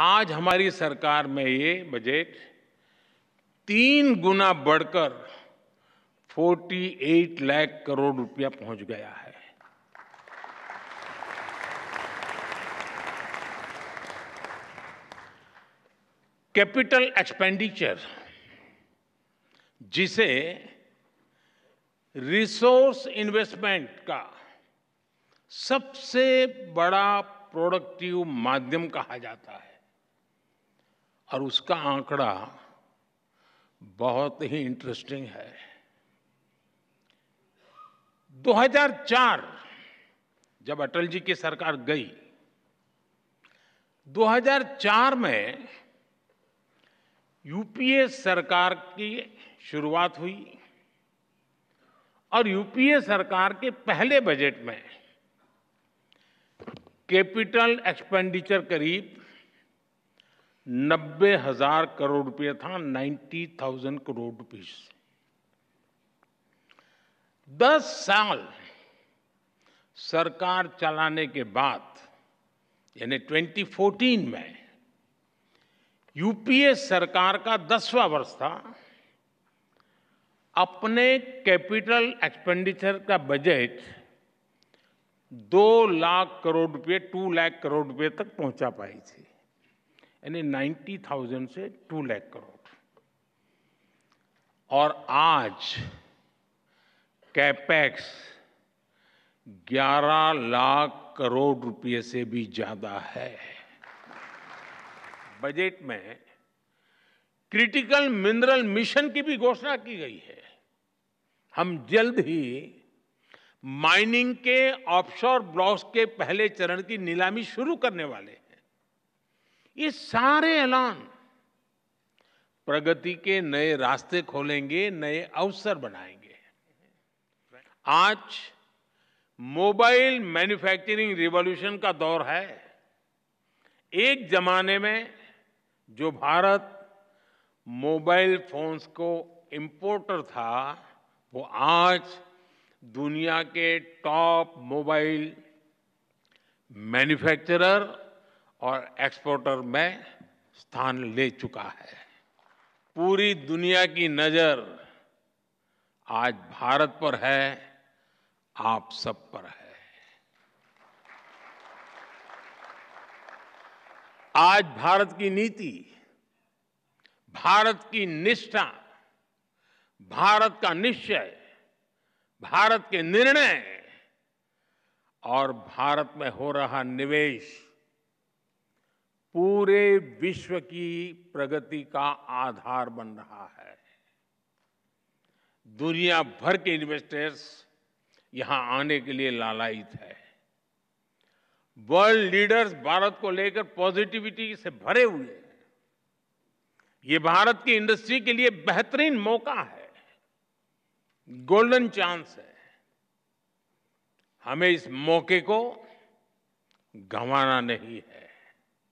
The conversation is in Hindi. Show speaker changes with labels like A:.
A: आज हमारी सरकार में ये बजट तीन गुना बढ़कर 48 लाख करोड़ रुपया पहुंच गया है कैपिटल एक्सपेंडिचर जिसे रिसोर्स इन्वेस्टमेंट का सबसे बड़ा प्रोडक्टिव माध्यम कहा जाता है और उसका आंकड़ा बहुत ही इंटरेस्टिंग है 2004 जब अटल जी की सरकार गई 2004 में यूपीए सरकार की शुरुआत हुई और यूपीए सरकार के पहले बजट में कैपिटल एक्सपेंडिचर करीब नब्बे हजार करोड़ रुपये था नाइन्टी थाउजेंड करोड़ रुपीज दस साल सरकार चलाने के बाद यानी 2014 में यूपीए सरकार का दसवां वर्ष था अपने कैपिटल एक्सपेंडिचर का बजट दो लाख करोड़ रुपये टू लाख करोड़ रुपये तक पहुंचा पाई थी यानी 90,000 से 2 लाख करोड़ और आज कैपेक्स 11 लाख करोड़ रुपए से भी ज़्यादा है बजट में क्रिटिकल मिनरल मिशन की भी घोषणा की गई है हम जल्द ही माइनिंग के ऑफशोर ब्लॉक्स के पहले चरण की नीलामी शुरू करने वाले हैं ये सारे ऐलान प्रगति के नए रास्ते खोलेंगे नए अवसर बनाएंगे आज मोबाइल मैन्युफैक्चरिंग रिवॉल्यूशन का दौर है एक जमाने में जो भारत मोबाइल फोन्स को इम्पोर्टर था वो आज दुनिया के टॉप मोबाइल मैन्युफैक्चरर और एक्सपोर्टर में स्थान ले चुका है पूरी दुनिया की नज़र आज भारत पर है आप सब पर है आज भारत की नीति भारत की निष्ठा भारत का निश्चय भारत के निर्णय और भारत में हो रहा निवेश पूरे विश्व की प्रगति का आधार बन रहा है दुनिया भर के इन्वेस्टर्स यहां आने के लिए लालायित है वर्ल्ड लीडर्स भारत को लेकर पॉजिटिविटी से भरे हुए हैं ये भारत की इंडस्ट्री के लिए बेहतरीन मौका है गोल्डन चांस है हमें इस मौके को गंवाना नहीं है